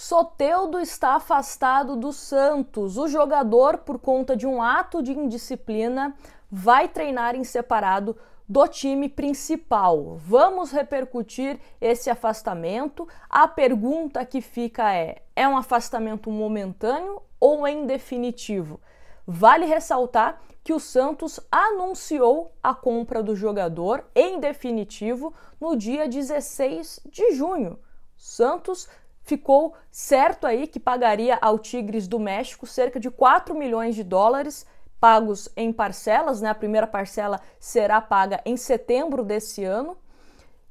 Soteudo está afastado do Santos. O jogador, por conta de um ato de indisciplina, vai treinar em separado do time principal. Vamos repercutir esse afastamento. A pergunta que fica é: é um afastamento momentâneo ou em definitivo? Vale ressaltar que o Santos anunciou a compra do jogador em definitivo no dia 16 de junho. Santos ficou certo aí que pagaria ao Tigres do México cerca de 4 milhões de dólares pagos em parcelas, né? A primeira parcela será paga em setembro desse ano.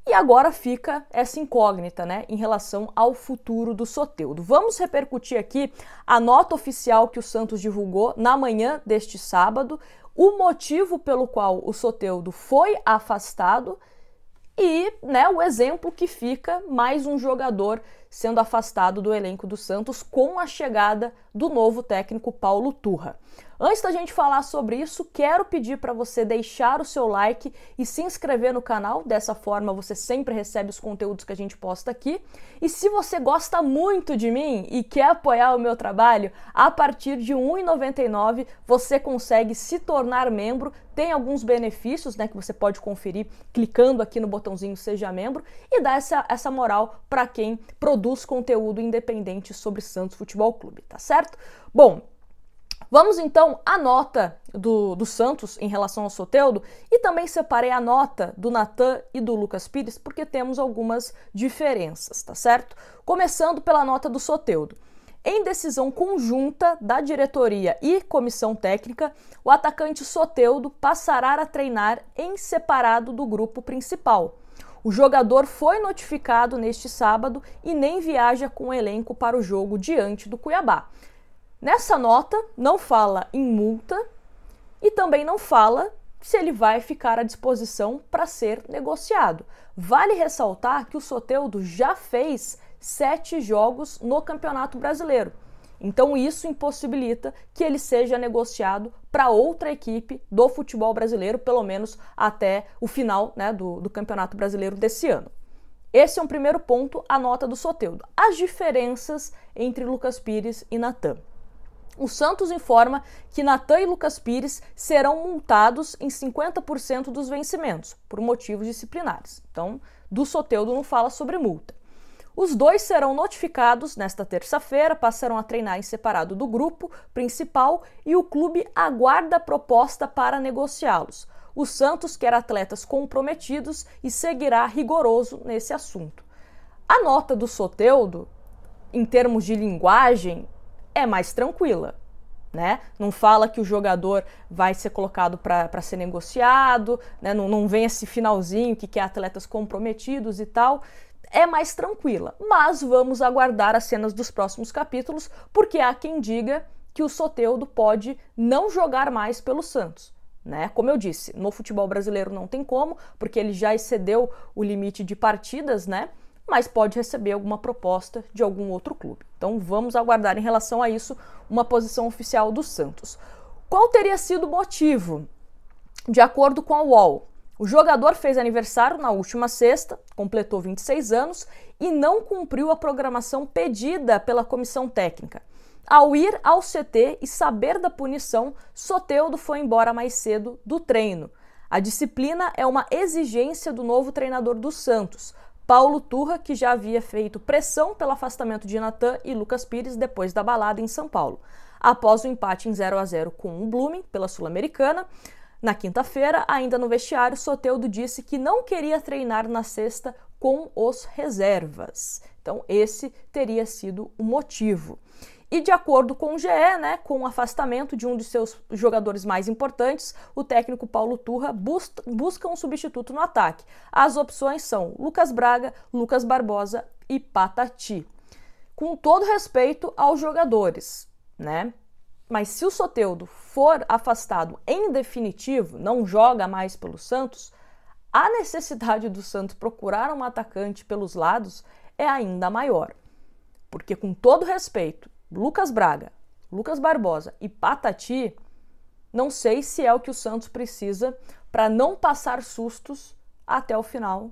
E agora fica essa incógnita, né, em relação ao futuro do Soteudo. Vamos repercutir aqui a nota oficial que o Santos divulgou na manhã deste sábado, o motivo pelo qual o Soteudo foi afastado e né, o exemplo que fica: mais um jogador sendo afastado do elenco do Santos com a chegada do novo técnico Paulo Turra. Antes da gente falar sobre isso, quero pedir para você deixar o seu like e se inscrever no canal. Dessa forma, você sempre recebe os conteúdos que a gente posta aqui. E se você gosta muito de mim e quer apoiar o meu trabalho, a partir de R$ 1,99 você consegue se tornar membro. Tem alguns benefícios né, que você pode conferir clicando aqui no botãozinho Seja Membro e dá essa, essa moral para quem produz conteúdo independente sobre Santos Futebol Clube, tá certo? Bom, Vamos então à nota do, do Santos em relação ao Soteudo e também separei a nota do Natan e do Lucas Pires porque temos algumas diferenças, tá certo? Começando pela nota do Soteudo. Em decisão conjunta da diretoria e comissão técnica, o atacante Soteudo passará a treinar em separado do grupo principal. O jogador foi notificado neste sábado e nem viaja com o elenco para o jogo diante do Cuiabá. Nessa nota, não fala em multa e também não fala se ele vai ficar à disposição para ser negociado. Vale ressaltar que o Soteudo já fez sete jogos no Campeonato Brasileiro. Então isso impossibilita que ele seja negociado para outra equipe do futebol brasileiro, pelo menos até o final né, do, do Campeonato Brasileiro desse ano. Esse é um primeiro ponto, a nota do Soteudo. As diferenças entre Lucas Pires e Natan. O Santos informa que Natan e Lucas Pires serão multados em 50% dos vencimentos, por motivos disciplinares. Então, do Soteudo não fala sobre multa. Os dois serão notificados nesta terça-feira, passarão a treinar em separado do grupo principal e o clube aguarda a proposta para negociá-los. O Santos quer atletas comprometidos e seguirá rigoroso nesse assunto. A nota do Soteudo, em termos de linguagem, é mais tranquila. Né? Não fala que o jogador vai ser colocado para ser negociado, né? não, não vem esse finalzinho que quer atletas comprometidos e tal. É mais tranquila. Mas vamos aguardar as cenas dos próximos capítulos, porque há quem diga que o Soteudo pode não jogar mais pelo Santos. Né? Como eu disse, no futebol brasileiro não tem como, porque ele já excedeu o limite de partidas, né? mas pode receber alguma proposta de algum outro clube. Então vamos aguardar em relação a isso uma posição oficial do Santos. Qual teria sido o motivo? De acordo com a UOL, o jogador fez aniversário na última sexta, completou 26 anos e não cumpriu a programação pedida pela comissão técnica. Ao ir ao CT e saber da punição, Soteudo foi embora mais cedo do treino. A disciplina é uma exigência do novo treinador do Santos, Paulo Turra, que já havia feito pressão pelo afastamento de Natan e Lucas Pires depois da balada em São Paulo. Após o empate em 0 a 0 com o Blooming pela Sul-Americana, na quinta-feira, ainda no vestiário, Soteudo disse que não queria treinar na sexta com os reservas. Então, esse teria sido o motivo. E de acordo com o GE, né, com o afastamento de um de seus jogadores mais importantes, o técnico Paulo Turra bus busca um substituto no ataque. As opções são Lucas Braga, Lucas Barbosa e Patati. Com todo respeito aos jogadores, né? Mas se o Soteudo for afastado em definitivo, não joga mais pelo Santos, a necessidade do Santos procurar um atacante pelos lados é ainda maior. Porque, com todo respeito, Lucas Braga, Lucas Barbosa e Patati, não sei se é o que o Santos precisa para não passar sustos até o final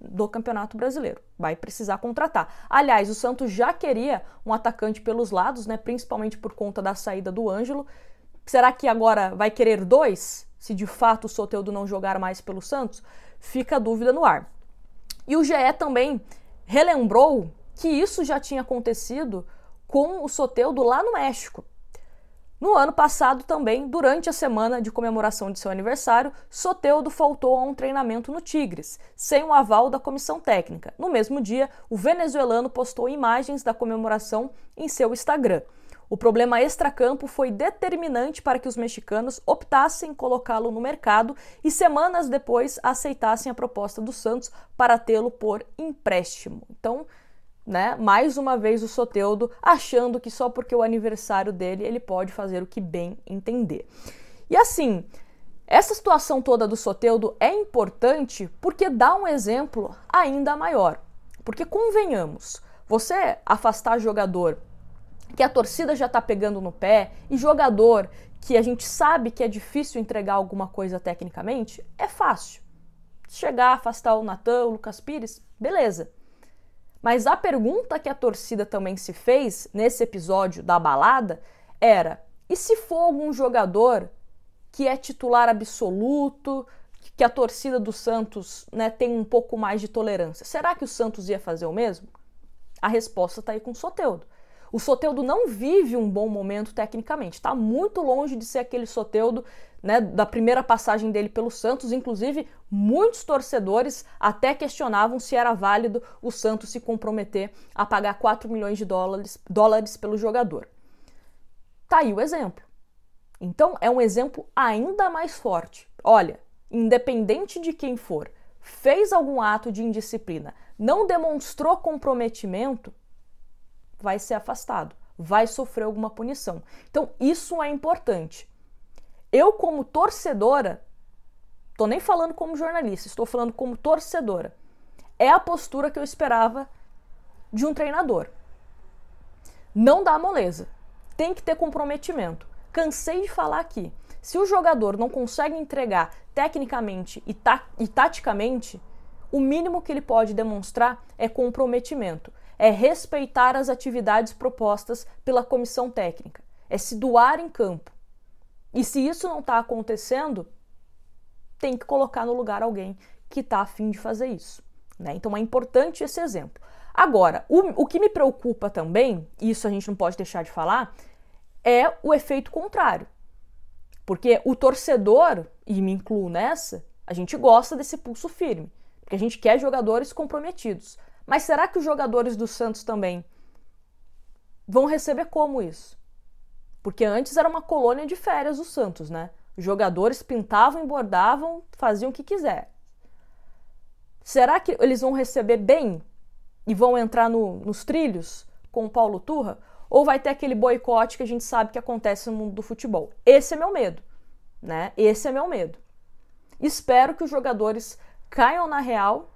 do Campeonato Brasileiro. Vai precisar contratar. Aliás, o Santos já queria um atacante pelos lados, né, principalmente por conta da saída do Ângelo. Será que agora vai querer dois? Se de fato o Soteudo não jogar mais pelo Santos? Fica a dúvida no ar. E o GE também relembrou que isso já tinha acontecido com o Soteudo lá no México. No ano passado também, durante a semana de comemoração de seu aniversário, Soteudo faltou a um treinamento no Tigres, sem o aval da comissão técnica. No mesmo dia, o venezuelano postou imagens da comemoração em seu Instagram. O problema extracampo foi determinante para que os mexicanos optassem colocá-lo no mercado e semanas depois aceitassem a proposta do Santos para tê-lo por empréstimo. Então, né? Mais uma vez o Soteudo achando que só porque o aniversário dele ele pode fazer o que bem entender. E assim, essa situação toda do Soteudo é importante porque dá um exemplo ainda maior. Porque convenhamos, você afastar jogador que a torcida já tá pegando no pé e jogador que a gente sabe que é difícil entregar alguma coisa tecnicamente, é fácil. Chegar, afastar o Natan, o Lucas Pires, beleza. Mas a pergunta que a torcida também se fez nesse episódio da balada era: e se for algum jogador que é titular absoluto, que a torcida do Santos né, tem um pouco mais de tolerância, será que o Santos ia fazer o mesmo? A resposta está aí com o Soteudo. O Soteudo não vive um bom momento tecnicamente, está muito longe de ser aquele Soteudo né, da primeira passagem dele pelo Santos, inclusive muitos torcedores até questionavam se era válido o Santos se comprometer a pagar 4 milhões de dólares, dólares pelo jogador. Tá aí o exemplo. Então é um exemplo ainda mais forte. Olha, independente de quem for, fez algum ato de indisciplina, não demonstrou comprometimento, vai ser afastado, vai sofrer alguma punição. Então isso é importante. Eu, como torcedora, tô nem falando como jornalista, estou falando como torcedora. É a postura que eu esperava de um treinador. Não dá moleza. Tem que ter comprometimento. Cansei de falar aqui. Se o jogador não consegue entregar tecnicamente e, ta e taticamente, o mínimo que ele pode demonstrar é comprometimento, é respeitar as atividades propostas pela comissão técnica, é se doar em campo, e se isso não está acontecendo, tem que colocar no lugar alguém que está afim de fazer isso. Né? Então é importante esse exemplo. Agora, o, o que me preocupa também, e isso a gente não pode deixar de falar, é o efeito contrário. Porque o torcedor, e me incluo nessa, a gente gosta desse pulso firme, porque a gente quer jogadores comprometidos. Mas será que os jogadores do Santos também vão receber como isso? Porque antes era uma colônia de férias o Santos, né? jogadores pintavam bordavam, faziam o que quiser. Será que eles vão receber bem e vão entrar no, nos trilhos com o Paulo Turra? Ou vai ter aquele boicote que a gente sabe que acontece no mundo do futebol? Esse é meu medo, né? Esse é meu medo. Espero que os jogadores caiam na real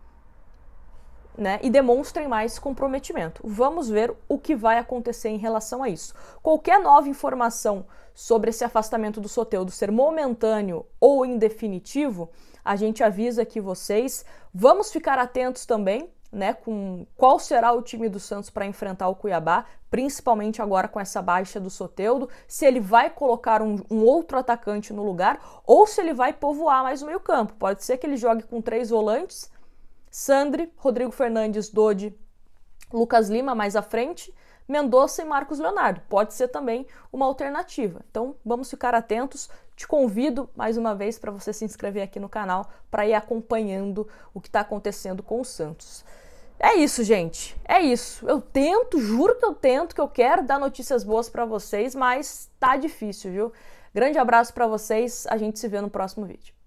né, e demonstrem mais comprometimento. Vamos ver o que vai acontecer em relação a isso. Qualquer nova informação sobre esse afastamento do Soteudo ser momentâneo ou indefinitivo, a gente avisa aqui vocês. Vamos ficar atentos também né, com qual será o time do Santos para enfrentar o Cuiabá, principalmente agora com essa baixa do Soteudo, se ele vai colocar um, um outro atacante no lugar ou se ele vai povoar mais o meio-campo. Pode ser que ele jogue com três volantes, Sandri, Rodrigo Fernandes, Dodi, Lucas Lima mais à frente, Mendonça e Marcos Leonardo. Pode ser também uma alternativa. Então vamos ficar atentos. Te convido mais uma vez para você se inscrever aqui no canal para ir acompanhando o que está acontecendo com o Santos. É isso, gente. É isso. Eu tento, juro que eu tento, que eu quero dar notícias boas para vocês, mas tá difícil, viu? Grande abraço para vocês. A gente se vê no próximo vídeo.